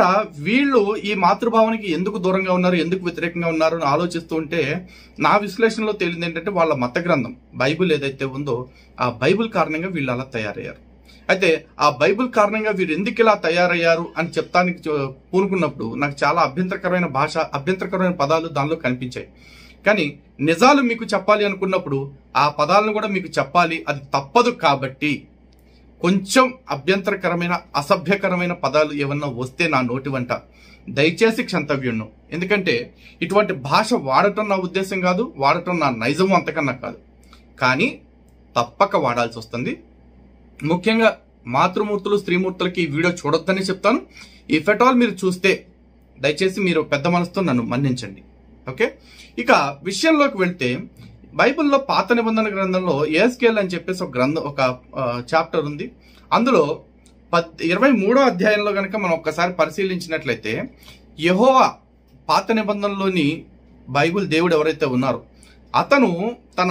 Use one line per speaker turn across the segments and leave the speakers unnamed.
ఇక్కడ వీళ్ళు ఈ మాతృభావానికి ఎందుకు దూరంగా ఉన్నారు ఎందుకు వ్యతిరేకంగా ఉన్నారు అని ఆలోచిస్తూ ఉంటే నా విశ్లేషణలో తేలింది ఏంటంటే వాళ్ళ మత గ్రంథం బైబిల్ ఏదైతే ఉందో ఆ బైబిల్ కారణంగా వీళ్ళు అలా తయారయ్యారు అయితే ఆ బైబిల్ కారణంగా వీరు ఎందుకు ఇలా తయారయ్యారు అని చెప్తానికి పూనుకున్నప్పుడు నాకు చాలా అభ్యంతరకరమైన భాష అభ్యంతరకరమైన పదాలు దానిలో కనిపించాయి కానీ నిజాలు మీకు చెప్పాలి అనుకున్నప్పుడు ఆ పదాలను కూడా మీకు చెప్పాలి అది తప్పదు కాబట్టి కొంచెం అభ్యంతరకరమైన అసభ్యకరమైన పదాలు ఏమన్నా వస్తే నా నోటి వంట దయచేసి క్షంతవ్యుణ్ణు ఎందుకంటే ఇటువంటి భాష వాడటం నా ఉద్దేశం కాదు వాడటం నా నైజం అంతకన్నా కాదు కానీ తప్పక వాడాల్సి వస్తుంది ముఖ్యంగా మాతృమూర్తులు స్త్రీమూర్తులకి ఈ వీడియో చూడొద్దని చెప్తాను ఇఫ్ ఎట్ ఆల్ మీరు చూస్తే దయచేసి మీరు పెద్ద మనసుతో నన్ను మన్నించండి ఓకే ఇక విషయంలోకి వెళ్తే బైబిల్లో పాత నిబంధన గ్రంథంలో ఏస్కేల్ అని చెప్పేసి ఒక గ్రంథం ఒక చాప్టర్ ఉంది అందులో పద్ ఇరవై మూడో అధ్యాయంలో కనుక మనం ఒక్కసారి పరిశీలించినట్లయితే యహోవ పాత నిబంధనలోని బైబుల్ దేవుడు ఎవరైతే ఉన్నారో అతను తన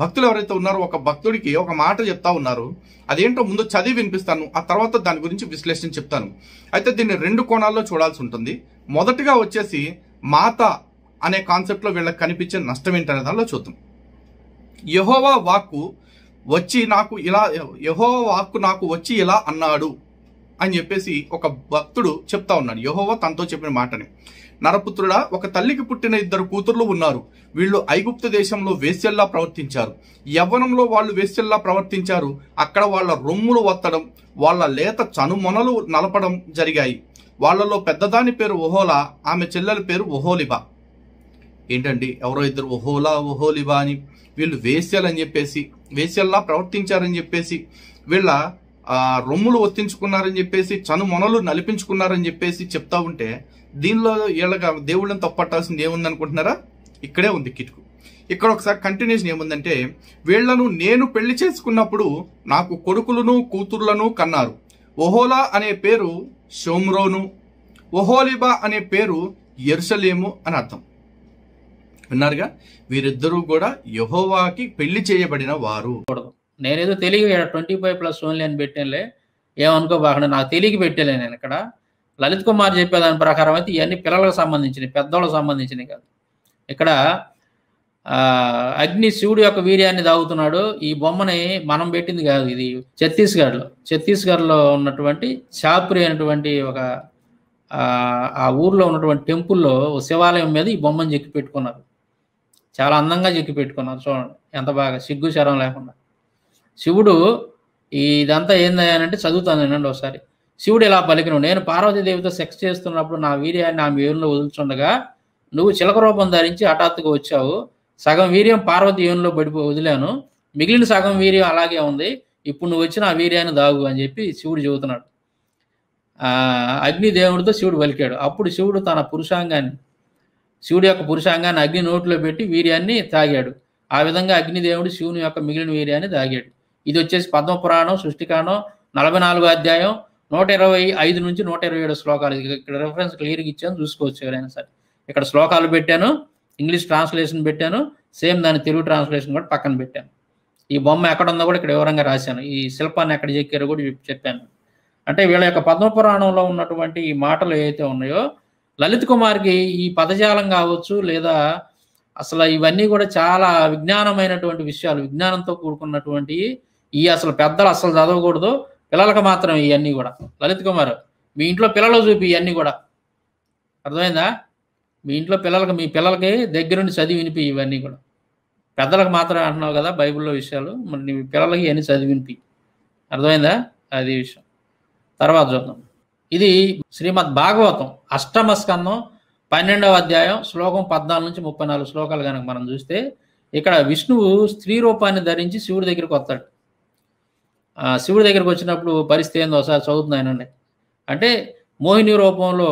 భక్తులు ఎవరైతే ఉన్నారో ఒక భక్తుడికి ఒక మాట చెప్తా ఉన్నారు అదేంటో ముందు చదివి వినిపిస్తాను ఆ తర్వాత దాని గురించి విశ్లేషణ చెప్తాను అయితే దీన్ని రెండు కోణాల్లో చూడాల్సి ఉంటుంది మొదటిగా వచ్చేసి మాత అనే కాన్సెప్ట్లో వీళ్ళకి కనిపించే నష్టం ఏంటనే దానిలో చూద్దాం యహోవా వాక్కు వచ్చి నాకు ఇలా యహోవా వాక్కు నాకు వచ్చి ఇలా అన్నాడు అని చెప్పేసి ఒక భక్తుడు చెప్తా ఉన్నాడు యహోవా తనతో చెప్పిన మాటని నరపుత్రుడా ఒక తల్లికి పుట్టిన ఇద్దరు కూతుర్లు ఉన్నారు వీళ్ళు ఐగుప్త దేశంలో వేశ్యల్లా ప్రవర్తించారు యవ్వనంలో వాళ్ళు వేశ్యల్లా ప్రవర్తించారు అక్కడ వాళ్ళ రొమ్ములు వత్తడం వాళ్ళ లేత చనుమొనలు నలపడం జరిగాయి వాళ్లలో పెద్దదాని పేరు ఓహోలా ఆమె చెల్లెల పేరు ఓహోలిబా ఏంటండి ఎవరో ఇద్దరు ఓహోలా ఓహోలివా అని వీళ్ళు వేశ్యాలని చెప్పేసి వేశ్యాల్లా ప్రవర్తించారని చెప్పేసి వీళ్ళ రొమ్ములు ఒత్తించుకున్నారని చెప్పేసి చను మొనలు నలిపించుకున్నారని చెప్పేసి చెప్తా ఉంటే దీనిలో వీళ్ళకి దేవుళ్ళని తప్పట్టాల్సింది ఏముంది అనుకుంటున్నారా ఇక్కడే ఉంది కిటుకు ఇక్కడ ఒకసారి కంటిన్యూషన్ ఏముందంటే వీళ్లను నేను పెళ్లి చేసుకున్నప్పుడు నాకు కొడుకులను కూతుర్లను కన్నారు ఓహోలా అనే పేరు షోమ్రోను ఓహోలిబా అనే పేరు ఎర్సలేము అని అర్థం విన్నారుగా వీరిద్దరూ కూడా యహోవాకి పెళ్లి చేయబడిన వారు
నేనేదో తెలియ ట్వంటీ ఫైవ్ ప్లస్ ఓన్లీ అని పెట్టానులే బాగా నాకు తెలియక పెట్టలే నేను ఇక్కడ లలిత్ కుమార్ చెప్పేదాని ప్రకారం అయితే ఇవన్నీ పిల్లలకు సంబంధించినవి పెద్దవాళ్ళకి సంబంధించినవి కాదు ఇక్కడ అగ్ని శివుడు యొక్క వీర్యాన్ని దాగుతున్నాడు ఈ బొమ్మని మనం పెట్టింది కాదు ఇది ఛత్తీస్గఢ్లో ఛత్తీస్గఢ్లో ఉన్నటువంటి చాప్రి అనేటువంటి ఒక ఆ ఊర్లో ఉన్నటువంటి టెంపుల్లో శివాలయం మీద ఈ బొమ్మను చెక్కి పెట్టుకున్నారు చాలా అందంగా చెక్కి పెట్టుకున్నారు చూడండి ఎంత బాగా సిగ్గు శరం లేకుండా శివుడు ఇదంతా ఏందంటే చదువుతాను వినండి ఒకసారి శివుడు ఇలా పలికిన నేను పార్వతీదేవితో సెక్స్ చేస్తున్నప్పుడు నా వీర్యాన్ని ఆమె ఏనులో వదులుచుండగా నువ్వు చిలక రూపం ధరించి హఠాత్తుగా వచ్చావు సగం వీర్యం పార్వతి ఏనులో పడిపో వదిలాను మిగిలిన సగం వీర్యం అలాగే ఉంది ఇప్పుడు నువ్వు వచ్చిన ఆ వీర్యాన్ని దాగు అని చెప్పి శివుడు చెబుతున్నాడు అగ్నిదేవుడితో శివుడు పలికాడు అప్పుడు శివుడు తన పురుషాంగాన్ని శివుడి యొక్క పురుషాంగాన్ని అగ్ని నోట్లో పెట్టి వీర్యాన్ని తాగాడు ఆ విధంగా అగ్నిదేవుడు శివుని యొక్క మిగిలిన వీర్యాన్ని తాగాడు ఇది వచ్చేసి పద్మపురాణం సృష్టికాండం నలభై నాలుగో అధ్యాయం నూట ఇరవై ఐదు నుంచి నూట ఇరవై ఏడు శ్లోకాలు ఇక్కడ రెఫరెన్స్ క్లియర్గా ఇచ్చాను చూసుకోవచ్చు ఎవరైనా సరే ఇక్కడ శ్లోకాలు పెట్టాను ఇంగ్లీష్ ట్రాన్స్లేషన్ పెట్టాను సేమ్ దాని తెలుగు ట్రాన్స్లేషన్ కూడా పక్కన పెట్టాను ఈ బొమ్మ ఎక్కడ ఉందో కూడా ఇక్కడ వివరంగా రాశాను ఈ శిల్పాన్ని ఎక్కడ చెక్కారో కూడా చెప్పాను అంటే వీళ్ళ యొక్క పద్మపురాణంలో ఉన్నటువంటి ఈ మాటలు ఏవైతే ఉన్నాయో లలిత్ కుమార్కి ఈ పదజాలం కావచ్చు లేదా అసలు ఇవన్నీ కూడా చాలా విజ్ఞానమైనటువంటి విషయాలు విజ్ఞానంతో కూడుకున్నటువంటి ఈ అసలు పెద్దలు అసలు చదవకూడదు పిల్లలకు మాత్రం ఇవన్నీ కూడా లలిత్ కుమార్ మీ ఇంట్లో పిల్లలు చూపి ఇవన్నీ కూడా అర్థమైందా మీ ఇంట్లో పిల్లలకి మీ పిల్లలకి దగ్గరుండి చదివి వినిపి ఇవన్నీ కూడా పెద్దలకు మాత్రమే అంటున్నావు కదా బైబిల్లో విషయాలు మరి నీ పిల్లలకి ఇవన్నీ చదివి వినిపి అర్థమైందా అది విషయం తర్వాత చూద్దాం ఇది శ్రీమద్ భాగవతం అష్టమ స్కందం పన్నెండవ అధ్యాయం శ్లోకం పద్నాలుగు నుంచి ముప్పై నాలుగు శ్లోకాలు కనుక మనం చూస్తే ఇక్కడ విష్ణువు స్త్రీ రూపాన్ని ధరించి శివుడి దగ్గరికి వస్తాడు శివుడి దగ్గరికి వచ్చినప్పుడు పరిస్థితి ఏందో ఒకసారి చదువుతున్నాయనండి అంటే మోహిని రూపంలో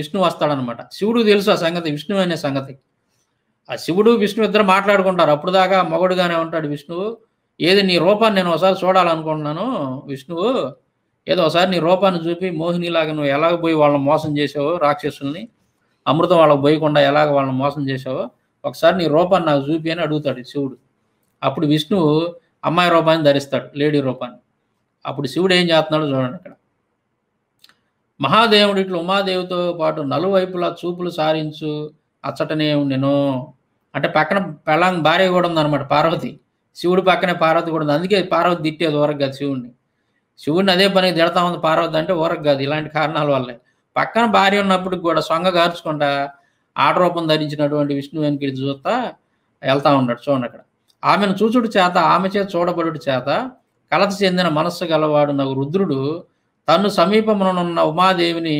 విష్ణు వస్తాడనమాట శివుడు తెలుసు ఆ సంగతి విష్ణు అనే సంగతి ఆ శివుడు విష్ణు ఇద్దరు మాట్లాడుకుంటారు అప్పుడు దాకా మొగడుగానే ఉంటాడు విష్ణువు ఏది నీ రూపాన్ని నేను ఒకసారి చూడాలనుకుంటున్నాను విష్ణువు ఏదో ఒకసారి నీ రూపాన్ని చూపి మోహినిలాగా నువ్వు ఎలాగ పోయి వాళ్ళని మోసం చేసావో రాక్షసుల్ని అమృతం వాళ్ళకి పోయకుండా ఎలాగ వాళ్ళని మోసం చేసావో ఒకసారి నీ రూపాన్ని నాకు చూపి అని అడుగుతాడు శివుడు అప్పుడు విష్ణువు అమ్మాయి రూపాన్ని ధరిస్తాడు లేడీ రూపాన్ని అప్పుడు శివుడు ఏం చేస్తున్నాడు చూడండి అక్కడ మహాదేవుడు ఇట్లా ఉమాదేవితో పాటు నలువైపులా చూపులు సారించు అచ్చటనే నేను అంటే పక్కన పెళ్ళాంగ్ భార్య కూడా ఉందన్నమాట పార్వతి శివుడు పక్కనే పార్వతి కూడా ఉంది అందుకే పార్వతి తిట్టేది వరకు కదా శివుడిని శివుడిని అదే పనికి తిడతా ఉంది పార్వతి అంటే ఊరకు కాదు ఇలాంటి కారణాల వల్లే పక్కన భార్య ఉన్నప్పుడు కూడా సొంగ గార్చుకుంటా ఆడరూపం ధరించినటువంటి విష్ణు వెనుక చూస్తా వెళ్తా ఉన్నాడు చూడండి అక్కడ ఆమెను చూచుడు చేత ఆమె చేత చూడబడుడు చేత కలత చెందిన మనస్సు గలవాడు నాకు రుద్రుడు తను సమీపమునున్న ఉమాదేవిని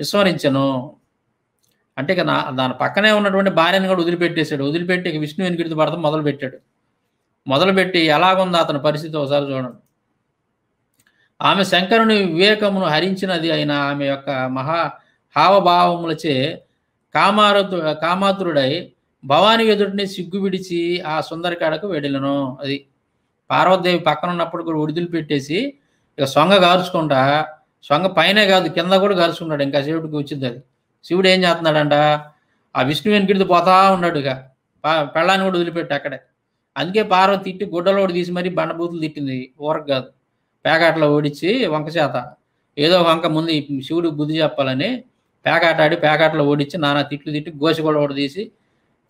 విస్మరించను అంటే ఇక నా దాని పక్కనే ఉన్నటువంటి భార్యను కూడా వదిలిపెట్టేశాడు వదిలిపెట్టి ఇక విష్ణు వెనుకడితో పడతాం మొదలు పెట్టాడు మొదలుపెట్టి ఎలాగుందో అతని పరిస్థితి ఒకసారి చూడండి ఆమె శంకరుని వివేకమును హరించినది అయిన ఆమె యొక్క మహా హావభావములచే కామారు కామాతురుడై భవాని ఎదుటిని సిగ్గు విడిచి ఆ కాడకు వెళ్ళను అది పార్వతీదేవి పక్కన ఉన్నప్పుడు కూడా ఉడిదిలు పెట్టేసి ఇక సొంగ గార్చుకుంటా సొంగ పైన కాదు కింద కూడా గార్చుకున్నాడు ఇంకా శివుడికి వచ్చింది అది శివుడు ఏం చేస్తున్నాడంట ఆ విష్ణు వెనుకిడిది పోతా ఉన్నాడు ఇక పెళ్ళాన్ని కూడా వదిలిపెట్టి అక్కడే అందుకే పార్వతి తిట్టి ఓడి తీసి మరీ బండబూతులు తిట్టింది ఊరకు కాదు పేకాటలో ఓడించి వంక చేత ఏదో వంక ముందు శివుడు బుద్ధి చెప్పాలని పేకాట ఆడి పేకాటలో ఓడించి నానా తిట్లు తిట్టి గోసి కూడా ఒకటి తీసి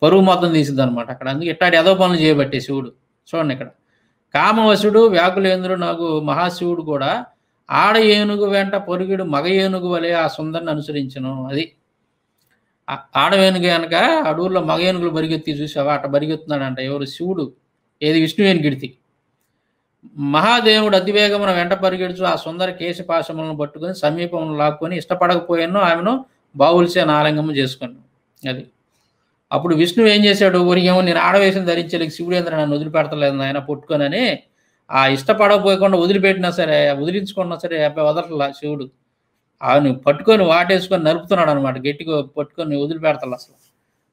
పరువు మొత్తం తీసింది అనమాట అక్కడ అందుకే ఇట్టాడు ఏదో పనులు చేయబట్టే శివుడు చూడండి ఇక్కడ కామవశుడు వ్యాకులేంద్రుడు నాకు మహాశివుడు కూడా ఆడ ఏనుగు వెంట పొరుగుడు మగ ఏనుగు వలె ఆ సుందరిని అనుసరించను అది ఆడవేనుగు కనుక అడవుల్లో ఏనుగులు బరిగెత్తి చూసావా అట్ట బరిగెత్తున్నాడంట ఎవరు శివుడు ఏది విష్ణు విష్ణువేనుగిడితి మహాదేవుడు అతివేగమున వెంట పరిగెడుచు ఆ సుందర కేశపాశములను పట్టుకుని సమీపంలో లాక్కొని ఇష్టపడకపోయాను ఆమెను బావుల్సే నారంగము చేసుకున్నాను అది అప్పుడు విష్ణు ఏం చేశాడు ఊరికేమో నేను ఆడవేసిన ధరించలేక శివుడేంద్ర నన్ను వదిలిపెడతలేదు ఆయన పుట్టుకోనని ఆ ఇష్టపడకపోకుండా వదిలిపెట్టినా సరే వదిలించుకున్నా సరే అబ్బాయి వదలట్లా శివుడు ఆయన పట్టుకొని వాటేసుకొని నలుపుతున్నాడు అనమాట గట్టిగా పట్టుకొని వదిలిపెడతాడు అసలు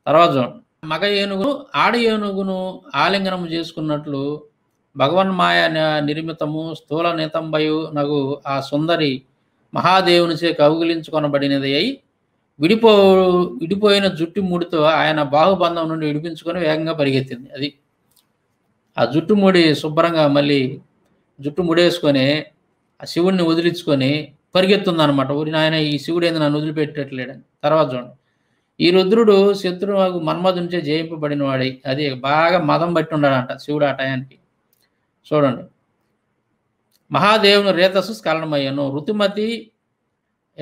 తర్వాత చూడండి మగ ఏనుగును ఆడ ఏనుగును ఆలింగనం చేసుకున్నట్లు భగవన్మాయ నిర్మితము స్థూల నితంబయు నగు ఆ సుందరి మహాదేవునిచే కౌగిలించుకొనబడినది అయి విడిపో విడిపోయిన జుట్టు ముడితో ఆయన బాహుబంధం నుండి విడిపించుకొని వేగంగా పరిగెత్తింది అది ఆ జుట్టు ముడి శుభ్రంగా మళ్ళీ జుట్టు ముడేసుకొని ఆ శివుణ్ణి వదిలించుకొని పరిగెత్తుంది అనమాట ఊరి నాయన ఈ శివుడు ఏంది నన్ను వదిలిపెట్టట్లేడని తర్వాత చూడండి ఈ రుద్రుడు శత్రువు నుంచే జయింపబడిన వాడి అది బాగా మదం బట్టి ఉండడంట శివుడు ఆ టయానికి చూడండి మహాదేవుని రేతస్సు స్కలనమయ్యను ఋతుమతి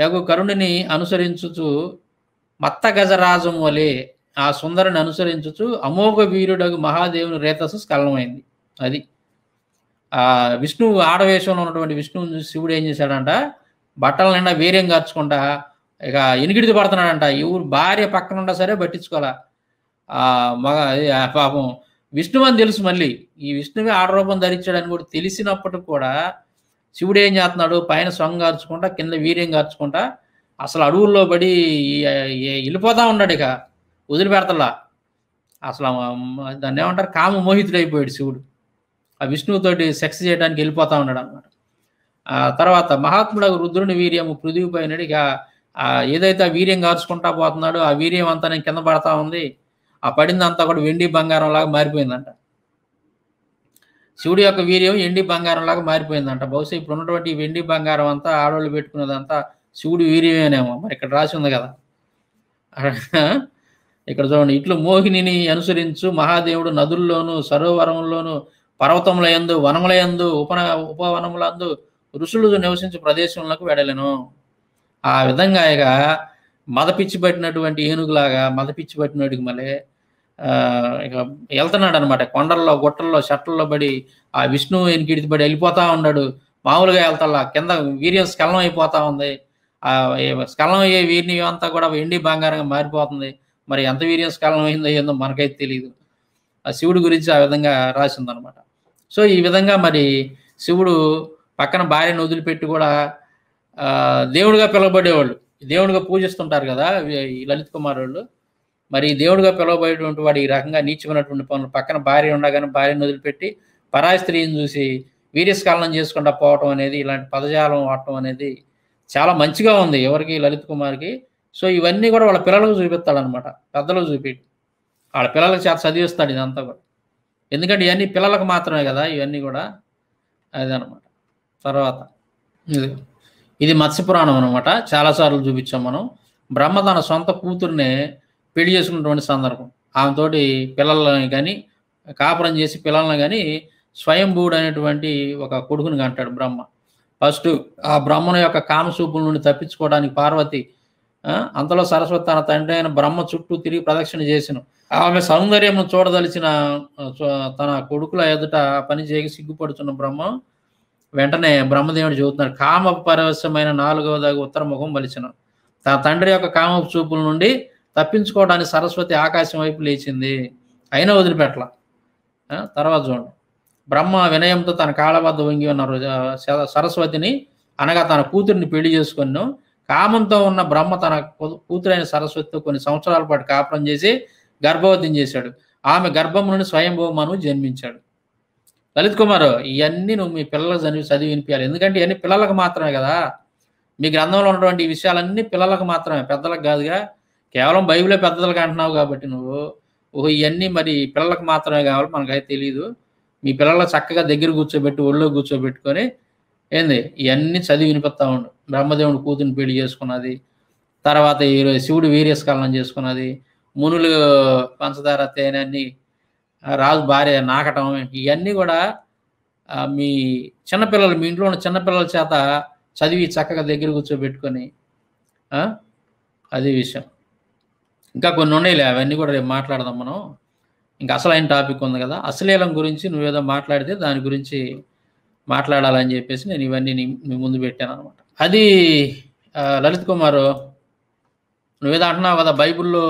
యగు కరుణిని అనుసరించుచు మత్త గజరాజం వలె ఆ సుందరుని అనుసరించుచు అమోఘ వీరుడగు మహాదేవుని రేతస్సు స్కలనమైంది అది ఆ విష్ణువు ఆడవేశంలో ఉన్నటువంటి విష్ణువు శివుడు ఏం చేశాడంట బట్టల నిండా వేరేం కార్చుకుంటా ఇక ఎనిగిడిది పడుతున్నాడంట ఎవరు భార్య పక్కనుండా సరే పట్టించుకోవాలా మగ పాపం విష్ణువు అని తెలుసు మళ్ళీ ఈ విష్ణువే ఆడరూపం ధరించాడని కూడా తెలిసినప్పటికి కూడా శివుడు ఏం చేస్తున్నాడు పైన సొంగ కార్చుకుంటా కింద వీర్యం కార్చుకుంటా అసలు అడవుల్లో పడి వెళ్ళిపోతా ఉన్నాడు ఇక వదిలిపెడతలా అసలు దాన్ని ఏమంటారు కామ మోహితుడైపోయాడు శివుడు ఆ విష్ణువుతోటి సెక్స్ చేయడానికి వెళ్ళిపోతా ఉన్నాడు అనమాట ఆ తర్వాత మహాత్ముడ రుద్రుని వీర్యము పృథివిపోయినాడు ఇక ఏదైతే వీర్యం గార్చుకుంటా పోతున్నాడో ఆ వీర్యం అంతా నేను కింద పడతా ఉంది ఆ పడిందంతా కూడా వెండి బంగారం లాగా మారిపోయిందంట శివుడి యొక్క వీర్యం ఎండి బంగారం లాగా మారిపోయిందంట బహుశా ఇప్పుడు ఉన్నటువంటి వెండి బంగారం అంతా ఆడవాళ్ళు పెట్టుకున్నదంతా శివుడి వీర్యమేనేమో మరి ఇక్కడ రాసి ఉంది కదా ఇక్కడ చూడండి ఇట్లు మోహినిని అనుసరించు మహాదేవుడు నదుల్లోను సరోవరంలోను పర్వతముల ఎందు వనముల ఎందు ఉపన ఉపవనములందు ఋషులు నివసించే ప్రదేశంలోకి వెడలేను ఆ విధంగా ఇక మదపిచ్చి పట్టినటువంటి ఏనుగులాగా మదపిచ్చి పట్టినట్టుకి మళ్ళీ ఇక వెళ్తున్నాడు అనమాట కొండల్లో గుట్టల్లో షట్టల్లో పడి ఆ విష్ణువు ఎనికిడికి పడి వెళ్ళిపోతా ఉన్నాడు మామూలుగా వెళ్తాలా కింద వీర్యం స్కలం అయిపోతా ఉంది ఆ స్కలం అయ్యే వీర్యం అంతా కూడా ఎండి బంగారంగా మారిపోతుంది మరి ఎంత వీర్యం స్కలం అయిందో ఏందో మనకైతే తెలియదు ఆ శివుడి గురించి ఆ విధంగా రాసిందనమాట సో ఈ విధంగా మరి శివుడు పక్కన భార్యను వదిలిపెట్టి కూడా దేవుడిగా పిలవబడేవాళ్ళు దేవుడిగా పూజిస్తుంటారు కదా ఈ లలిత్ కుమార్ వాళ్ళు మరి దేవుడిగా పిలవబడేటువంటి వాడు ఈ రకంగా నీచమైనటువంటి పనులు పక్కన భార్య ఉండగానే భార్యను వదిలిపెట్టి పరాయి స్త్రీని చూసి వీర్యస్కలనం చేసుకుంటా పోవటం అనేది ఇలాంటి పదజాలం వాడటం అనేది చాలా మంచిగా ఉంది ఎవరికి లలిత్ కుమార్కి సో ఇవన్నీ కూడా వాళ్ళ పిల్లలకు చూపిస్తాడనమాట పెద్దలకు చూపి వాళ్ళ పిల్లలకు చేత చదివిస్తాడు ఇదంతా కూడా ఎందుకంటే ఇవన్నీ పిల్లలకు మాత్రమే కదా ఇవన్నీ కూడా అదే అనమాట తర్వాత ఇది మత్స్యపురాణం అనమాట చాలాసార్లు చూపించాం మనం బ్రహ్మ తన సొంత కూతుర్ని పెళ్లి చేసుకున్నటువంటి సందర్భం ఆమెతోటి పిల్లలని కానీ కాపురం చేసి పిల్లలను కానీ స్వయంభూడు అనేటువంటి ఒక కొడుకుని కంటాడు బ్రహ్మ ఫస్ట్ ఆ బ్రహ్మను యొక్క కామసూపుల నుండి తప్పించుకోవడానికి పార్వతి అంతలో సరస్వతి తన తండ్రి అయిన బ్రహ్మ చుట్టూ తిరిగి ప్రదక్షిణ చేసిన ఆమె సౌందర్యం చూడదలిచిన తన కొడుకుల ఎదుట పని చేయక సిగ్గుపడుతున్న బ్రహ్మ వెంటనే బ్రహ్మదేవుడు పరవశమైన నాలుగవ నాలుగవదాగు ఉత్తర ముఖం మలిచిన తన తండ్రి యొక్క కామ చూపుల నుండి తప్పించుకోవడానికి సరస్వతి ఆకాశం వైపు లేచింది అయినా వదిలిపెట్టల తర్వాత చూడండి బ్రహ్మ వినయంతో తన కాళ్ళ వద్ద వంగి ఉన్న సరస్వతిని అనగా తన కూతురిని పెళ్లి చేసుకున్న కామంతో ఉన్న బ్రహ్మ తన కూతురైన సరస్వతితో కొన్ని సంవత్సరాల పాటు కాపురం చేసి గర్భవతిని చేశాడు ఆమె గర్భం నుండి స్వయంభవమను జన్మించాడు లలిత్ కుమార్ ఇవన్నీ నువ్వు మీ పిల్లలకు చదివి చదివి వినిపించాలి ఎందుకంటే ఇవన్నీ పిల్లలకు మాత్రమే కదా మీ గ్రంథంలో ఉన్నటువంటి విషయాలన్నీ పిల్లలకు మాత్రమే పెద్దలకు కాదుగా కేవలం బైబిలే పెద్దలకు అంటున్నావు కాబట్టి నువ్వు ఓహో ఇవన్నీ మరి పిల్లలకు మాత్రమే కావాలి మనకైతే తెలియదు మీ పిల్లలకు చక్కగా దగ్గర కూర్చోబెట్టి ఒళ్ళో కూర్చోబెట్టుకొని ఏంది ఇవన్నీ చదివి వినిపిస్తా ఉండు బ్రహ్మదేవుడు కూతురిని పెళ్లి చేసుకున్నది తర్వాత ఈరోజు శివుడు వీర్యస్కలనం చేసుకున్నది మునులు పంచదార తేనె అన్ని రాజు భార్య నాకటం ఇవన్నీ కూడా మీ చిన్నపిల్లలు మీ ఇంట్లో ఉన్న చిన్నపిల్లల చేత చదివి చక్కగా దగ్గర కూర్చోబెట్టుకొని అది విషయం ఇంకా కొన్ని ఉన్నాయిలే అవన్నీ కూడా రేపు మాట్లాడదాం మనం ఇంకా అసలైన టాపిక్ ఉంది కదా అశ్లీలం గురించి నువ్వేదో మాట్లాడితే దాని గురించి మాట్లాడాలని చెప్పేసి నేను ఇవన్నీ మీ ముందు పెట్టాను అనమాట అది లలిత్ కుమారు ఏదో అంటున్నావు కదా బైబిల్లో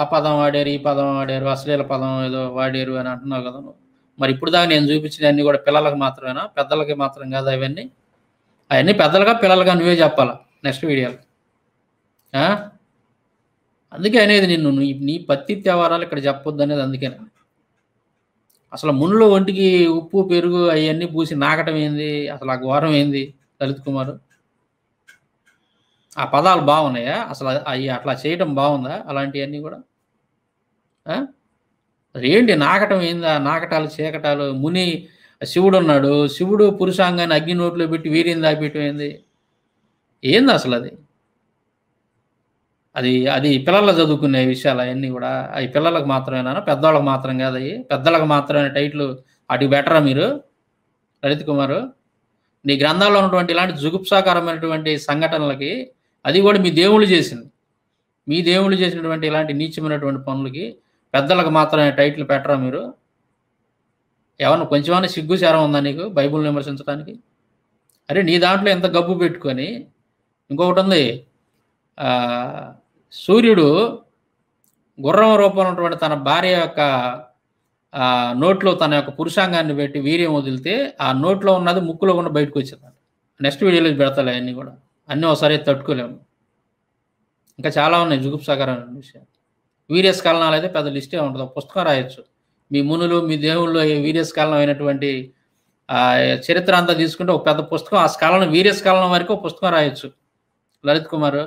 ఆ పదం వాడారు ఈ పదం వాడారు అశ్లీల పదం ఏదో వాడారు అని అంటున్నావు కదా మరి ఇప్పుడు దాకా నేను చూపించినవన్నీ కూడా పిల్లలకు మాత్రమేనా పెద్దలకి మాత్రం కాదు అవన్నీ అవన్నీ పెద్దలుగా పిల్లలుగా నువ్వే చెప్పాలా నెక్స్ట్ వీడియోలో అందుకే అనేది నిన్ను నీ పత్తి తేవారాలు ఇక్కడ చెప్పొద్దు అనేది అందుకే అసలు మునులో ఒంటికి ఉప్పు పెరుగు అవన్నీ పూసి నాకటం ఏంది అసలు ఆ ఘోరం ఏంది లలిత్ కుమార్ ఆ పదాలు బాగున్నాయా అసలు అవి అట్లా చేయడం బాగుందా అలాంటివన్నీ కూడా ఏంటి నాకటం ఏందా నాకటాలు చీకటాలు ముని శివుడు ఉన్నాడు శివుడు పురుషాంగాన్ని అగ్ని నోట్లో పెట్టి వీరిని దాపెట్టం ఏంది ఏంది అసలు అది అది అది పిల్లలు చదువుకునే విషయాలు అవన్నీ కూడా అవి పిల్లలకు మాత్రమేనా పెద్దవాళ్ళకి మాత్రం కాదు అవి పెద్దలకు మాత్రమే టైట్లు అటు బెటరా మీరు లలిత్ కుమారు నీ గ్రంథాల్లో ఉన్నటువంటి ఇలాంటి జుగుప్సాకరమైనటువంటి సంఘటనలకి అది కూడా మీ దేవుళ్ళు చేసింది మీ దేవుళ్ళు చేసినటువంటి ఇలాంటి నీచమైనటువంటి పనులకి పెద్దలకు మాత్రమే టైటిల్ పెట్టరా మీరు ఎవరిని కొంచెమైనా సిగ్గు చేరం ఉందా నీకు బైబుల్ని విమర్శించడానికి అరే నీ దాంట్లో ఎంత గబ్బు పెట్టుకొని ఇంకొకటి ఉంది సూర్యుడు గుర్రం రూపంలో ఉన్నటువంటి తన భార్య యొక్క నోట్లో తన యొక్క పురుషాంగాన్ని పెట్టి వీర్యం వదిలితే ఆ నోట్లో ఉన్నది ముక్కులో ఉన్న బయటకు వచ్చిందంట నెక్స్ట్ వీడియోలో పెడతలే అన్నీ కూడా అన్నీ ఒకసారి తట్టుకోలేము ఇంకా చాలా ఉన్నాయి జుగుప్ సాగర్ అనే విషయాలు వీరియస్ కలనాలు అయితే పెద్ద లిస్టే ఉంటుంది పుస్తకం రాయొచ్చు మీ మునులు మీ దేవుళ్ళు వీరియస్ కాలం అయినటువంటి చరిత్ర అంతా తీసుకుంటే ఒక పెద్ద పుస్తకం ఆ స్కాలం వీరియస్ కాలం వరకు ఒక పుస్తకం రాయొచ్చు లలిత్ కుమార్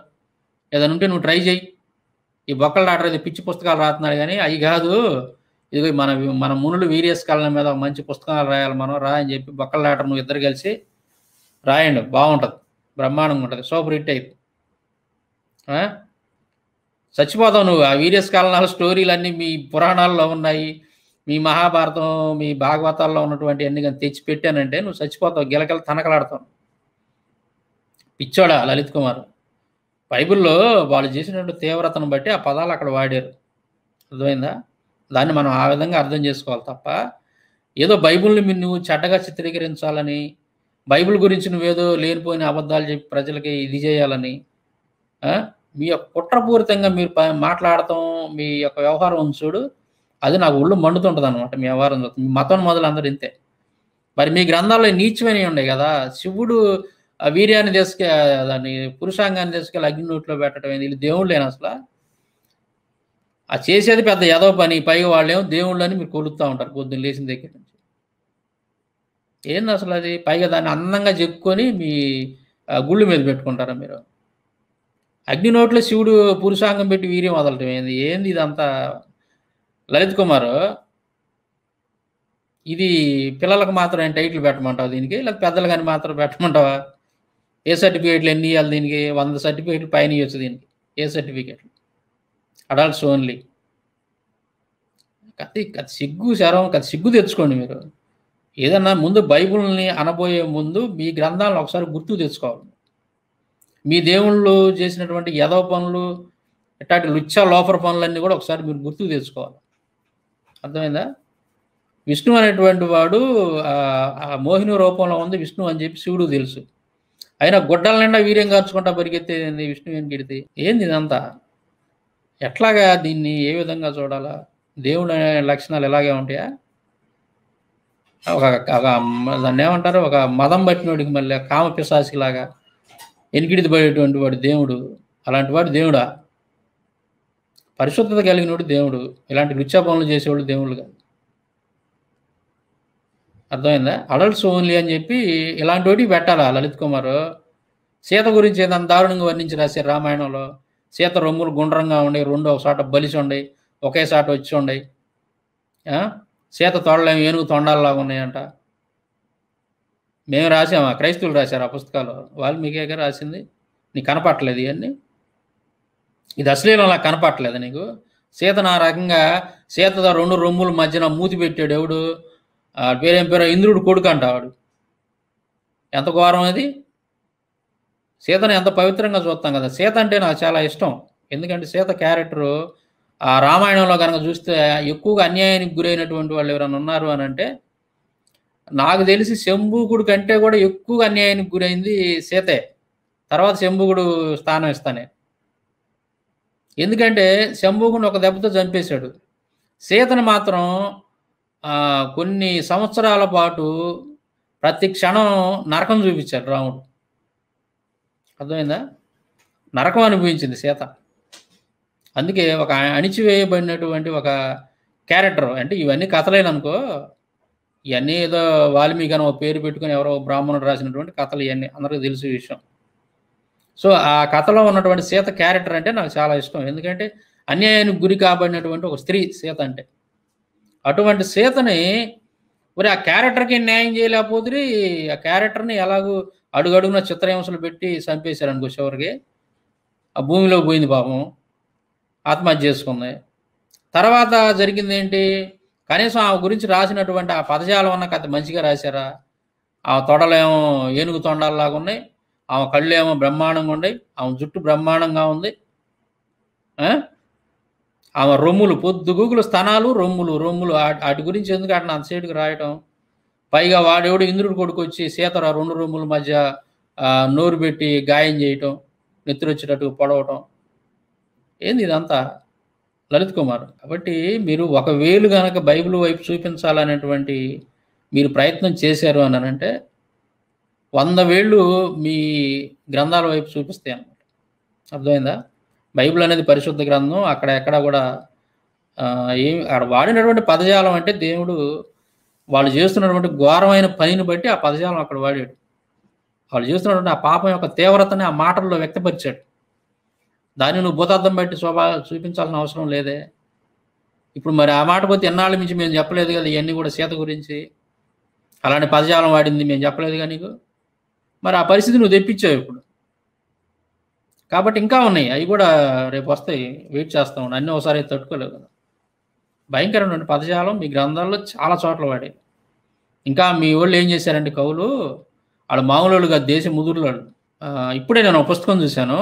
ఏదైనా ఉంటే నువ్వు ట్రై చేయి ఈ బొక్కలు రావట్లేదు పిచ్చి పుస్తకాలు రాస్తున్నాడు కానీ అవి కాదు ఇదిగో మన మన మునులు వీరియస్ కాలం మీద మంచి పుస్తకాలు రాయాలి మనం రా అని చెప్పి బొక్కల రావటం నువ్వు ఇద్దరు కలిసి రాయండి బాగుంటుంది బ్రహ్మాండంగా ఉంటుంది సూపర్ హిట్ టైప్ చచ్చిపోతావు నువ్వు ఆ వీరియస్ కాలనాల స్టోరీలు అన్నీ మీ పురాణాల్లో ఉన్నాయి మీ మహాభారతం మీ భాగవతాల్లో ఉన్నటువంటి అన్ని కానీ తెచ్చి పెట్టానంటే నువ్వు చచ్చిపోతావు గిలకలు తనకలాడతావు పిచ్చోడా లలిత్ కుమార్ బైబిల్లో వాళ్ళు చేసినటువంటి తీవ్రతను బట్టి ఆ పదాలు అక్కడ వాడారు అర్థమైందా దాన్ని మనం ఆ విధంగా అర్థం చేసుకోవాలి తప్ప ఏదో బైబిల్ని మీరు నువ్వు చెడ్డగా చిత్రీకరించాలని బైబిల్ గురించి నువ్వేదో లేనిపోయిన అబద్ధాలు చెప్పి ప్రజలకి ఇది చేయాలని మీ యొక్క కుట్రపూరితంగా మీరు మాట్లాడటం మీ యొక్క వ్యవహారం చూడు అది నాకు ఒళ్ళు మండుతుంటుంది అనమాట మీ వ్యవహారం మీ మతం మొదలు అందరూ ఇంతే మరి మీ గ్రంథాల్లో నీచమైనవి ఉన్నాయి కదా శివుడు వీర్యాన్ని తీసుకే దాన్ని పురుషాంగాన్ని తీసుకెళ్ళి నోట్లో పెట్టడం వీళ్ళు దేవుళ్ళు లేని అసలు ఆ చేసేది పెద్ద యదో పని పైగా వాళ్ళేమో దేవుళ్ళని మీరు కొలుస్తూ ఉంటారు పొద్దున్న లేచిన దగ్గర నుంచి ఏంది అసలు అది పైగా దాన్ని అందంగా చెప్పుకొని మీ గుళ్ళు మీద పెట్టుకుంటారా మీరు అగ్ని నోట్లో శివుడు పురుషాంగం పెట్టి వీర్యం వదలటం ఏంది ఏంది ఇదంతా లలిత్ కుమార్ ఇది పిల్లలకు మాత్రం టైటిల్ పెట్టమంటావు దీనికి లేకపోతే పెద్దలు కానీ మాత్రం పెట్టమంటావా ఏ సర్టిఫికేట్లు ఎన్ని ఇవ్వాలి దీనికి వంద సర్టిఫికేట్లు పైన ఇవ్వచ్చు దీనికి ఏ సర్టిఫికేట్లు అడల్ట్స్ ఓన్లీ కత్తి కత్తి సిగ్గు శరం కత్తి సిగ్గు తెచ్చుకోండి మీరు ఏదన్నా ముందు బైబుల్ని అనబోయే ముందు మీ గ్రంథాలను ఒకసారి గుర్తు తెచ్చుకోవాలి మీ దేవుళ్ళు చేసినటువంటి యదవ పనులు ఇట్లాంటి లుచ్చ లోపర పనులన్నీ కూడా ఒకసారి మీరు గుర్తు తెచ్చుకోవాలి అర్థమైందా విష్ణు అనేటువంటి వాడు మోహిని రూపంలో ఉంది విష్ణు అని చెప్పి శివుడు తెలుసు ఆయన గుడ్డల నిండా వీర్యం కాచుకుంటా పరిగెత్తేది విష్ణు ఏం గిడితే ఏంది ఇదంతా ఎట్లాగా దీన్ని ఏ విధంగా చూడాలా దేవుడు లక్షణాలు ఎలాగే ఉంటాయా ఒక ఒక దాన్ని ఏమంటారు ఒక మదం పట్టినోడికి మళ్ళీ కామ పిశాసిలాగా ఎనికిడిది పడేటువంటి వాడు దేవుడు అలాంటి వాడు దేవుడా పరిశుద్ధత కలిగినోడు దేవుడు ఇలాంటి లుచ్చా పనులు చేసేవాడు దేవుడు కాదు అర్థమైందా అడల్ట్స్ ఓన్లీ అని చెప్పి ఇలాంటి వాటికి పెట్టాలా లలిత్ కుమార్ సీత గురించి ఏదన్నా దారుణంగా వర్ణించి రాశారు రామాయణంలో సీత రొమ్ములు గుండ్రంగా ఉండే రెండు ఒక చోట బలిసి ఉండయి ఒకే చాట వచ్చి ఉండయి సీత తోడలేము ఏనుగు తొండాలలాగా ఉన్నాయంట మేము రాసామా క్రైస్తవులు రాశారు ఆ పుస్తకాలు వాల్మీకి రాసింది నీకు కనపట్టలేదు ఇవన్నీ ఇది అశ్లీలం నాకు కనపట్టలేదు నీకు సీత నా రకంగా సీత రెండు రొమ్ముల మధ్యన మూతి పెట్టాడు ఎవడు పేరేం పేరు ఇంద్రుడు కొడుకు అంట అంటాడు ఎంత ఘోరం అది సీతను ఎంత పవిత్రంగా చూస్తాం కదా సీత అంటే నాకు చాలా ఇష్టం ఎందుకంటే సీత క్యారెక్టరు ఆ రామాయణంలో కనుక చూస్తే ఎక్కువగా అన్యాయానికి గురైనటువంటి వాళ్ళు ఎవరైనా ఉన్నారు అని అంటే నాకు తెలిసి శంభుకుడు కంటే కూడా ఎక్కువగా అన్యాయానికి గురైంది సీతే తర్వాత శంభుగుడు స్థానం ఇస్తానే ఎందుకంటే శంభుకుని ఒక దెబ్బతో చంపేశాడు సీతను మాత్రం కొన్ని సంవత్సరాల పాటు ప్రతి క్షణం నరకం చూపించాడు రాముడు అర్థమైందా నరకం అనిపించింది సీత అందుకే ఒక అణిచివేయబడినటువంటి ఒక క్యారెక్టర్ అంటే ఇవన్నీ కథలేననుకో ఇవన్నీ ఏదో వాల్మీకి అని ఒక పేరు పెట్టుకుని ఎవరో బ్రాహ్మణుడు రాసినటువంటి కథలు ఇవన్నీ అందరికీ తెలిసి విషయం సో ఆ కథలో ఉన్నటువంటి సీత క్యారెక్టర్ అంటే నాకు చాలా ఇష్టం ఎందుకంటే అన్యాయానికి గురి కాబడినటువంటి ఒక స్త్రీ సీత అంటే అటువంటి సీతని మరి ఆ క్యారెక్టర్కి న్యాయం చేయలేకపోతే ఆ క్యారెక్టర్ని ఎలాగూ అడుగడుగున చిత్రహింసలు పెట్టి చంపేశారు అనుకో చివరికి ఆ భూమిలో పోయింది పాపం ఆత్మహత్య చేసుకుంది తర్వాత జరిగింది ఏంటి కనీసం ఆమె గురించి రాసినటువంటి ఆ పదజాలం ఉన్న కథ మంచిగా రాశారా ఆమె తొడలేమో ఏనుగు తొండాలలాగా ఉన్నాయి ఆమె కళ్ళు ఏమో బ్రహ్మాండంగా ఉన్నాయి ఆమె జుట్టు బ్రహ్మాండంగా ఉంది ఆమె రొమ్ములు పొద్దు గూగులు స్థానాలు రొమ్ములు రొమ్ములు వాటి గురించి ఎందుకు అటు అంత సైడ్కి రాయటం పైగా వాడేవాడు ఇంద్రుడు కొడుకు వచ్చి సీతర రెండు రొమ్ముల మధ్య నోరు పెట్టి గాయం చేయటం నిద్ర వచ్చేటట్టు పొడవటం ఏంది ఇదంతా లలిత్ కుమార్ కాబట్టి మీరు ఒక వేలు కనుక బైబిల్ వైపు చూపించాలనేటువంటి మీరు ప్రయత్నం చేశారు అని అంటే వంద వేళ్ళు మీ గ్రంథాల వైపు చూపిస్తే అనమాట అర్థమైందా బైబిల్ అనేది పరిశుద్ధ గ్రంథం అక్కడ ఎక్కడ కూడా ఏం అక్కడ వాడినటువంటి పదజాలం అంటే దేవుడు వాళ్ళు చేస్తున్నటువంటి ఘోరమైన పనిని బట్టి ఆ పదజాలం అక్కడ వాడాడు వాళ్ళు చేస్తున్నటువంటి ఆ పాపం యొక్క తీవ్రతని ఆ మాటల్లో వ్యక్తపరిచాడు దాన్ని నువ్వు భూతార్థం బట్టి శోభ చూపించాల్సిన అవసరం లేదే ఇప్పుడు మరి ఆ మాట పోతే ఎన్నాళ్ళ నుంచి మేము చెప్పలేదు కదా ఇవన్నీ కూడా సీత గురించి అలాంటి పదజాలం వాడింది మేము చెప్పలేదు నీకు మరి ఆ పరిస్థితి నువ్వు తెప్పించావు ఇప్పుడు కాబట్టి ఇంకా ఉన్నాయి అవి కూడా రేపు వస్తాయి వెయిట్ చేస్తా ఉన్నాయి అన్నీ ఒకసారి తట్టుకోలేవు కదా భయంకరమైన పదజాలం మీ గ్రంథాల్లో చాలా చోట్ల వాడే ఇంకా మీ వాళ్ళు ఏం చేశారంటే కవులు వాళ్ళు మామూలు దేశ ముదురులో ఇప్పుడే నేను ఒక పుస్తకం చూశాను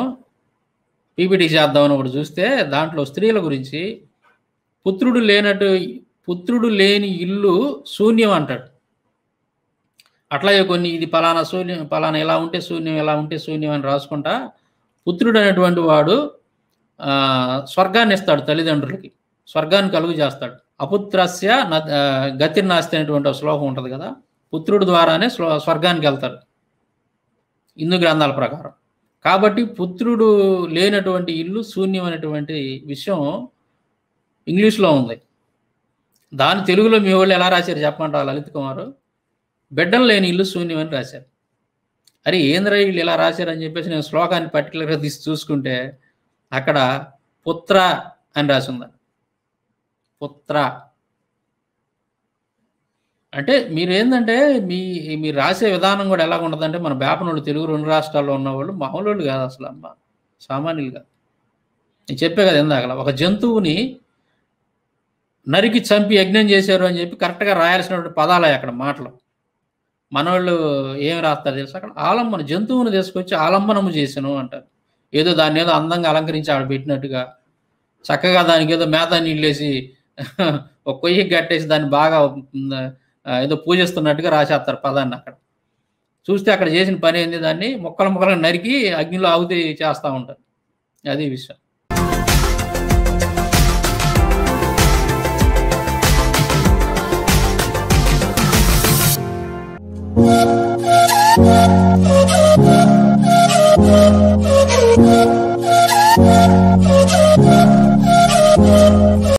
పీపీటీ చేద్దామని ఒకటి చూస్తే దాంట్లో స్త్రీల గురించి పుత్రుడు లేనట్టు పుత్రుడు లేని ఇల్లు శూన్యం అంటాడు అట్లాగే కొన్ని ఇది పలానా శూన్యం పలానా ఎలా ఉంటే శూన్యం ఎలా ఉంటే శూన్యం అని రాసుకుంటా పుత్రుడు అనేటువంటి వాడు స్వర్గాన్ని ఇస్తాడు తల్లిదండ్రులకి స్వర్గాన్ని కలుగు చేస్తాడు అపుత్రస్య గతిర్నాస్తి అనేటువంటి శ్లోకం ఉంటుంది కదా పుత్రుడు ద్వారానే స్వర్గానికి వెళ్తారు హిందూ గ్రంథాల ప్రకారం కాబట్టి పుత్రుడు లేనటువంటి ఇల్లు శూన్యం అనేటువంటి విషయం ఇంగ్లీష్లో ఉంది దాని తెలుగులో మీ వాళ్ళు ఎలా రాశారు చెప్పమంటారు లలిత్ కుమారు బిడ్డం లేని ఇల్లు శూన్యం అని రాశారు అరే ఏంద్రా వీళ్ళు ఇలా అని చెప్పేసి నేను శ్లోకాన్ని పర్టికులర్గా తీసి చూసుకుంటే అక్కడ పుత్ర అని రాసిందా పుత్ర అంటే మీరు ఏంటంటే మీ మీరు రాసే విధానం కూడా ఎలా ఉంటుందంటే మన బేపనోళ్ళు తెలుగు రెండు రాష్ట్రాల్లో ఉన్నవాళ్ళు మామూలు కాదు అసలు అమ్మ సామాన్యులుగా నేను చెప్పే కదా ఇందాక ఒక జంతువుని నరికి చంపి యజ్ఞం చేశారు అని చెప్పి కరెక్ట్గా రాయాల్సినటువంటి పదాలు అక్కడ మాటలు మనవాళ్ళు ఏం రాస్తారు తెలుసు అక్కడ ఆలంబన జంతువుని తీసుకొచ్చి ఆలంబనము చేశాను అంటారు ఏదో దాన్ని ఏదో అందంగా అలంకరించి ఆడ పెట్టినట్టుగా చక్కగా దానికి ఏదో మేత నీళ్ళేసి ఒక కొయ్యి కట్టేసి దాన్ని బాగా ఏదో పూజిస్తున్నట్టుగా రాసేస్తారు పదాన్ని అక్కడ చూస్తే అక్కడ చేసిన పని ఏంది దాన్ని మొక్కల మొక్కలను నరికి అగ్నిలో ఆవుతి చేస్తూ ఉంటారు అది విషయం
Thank you.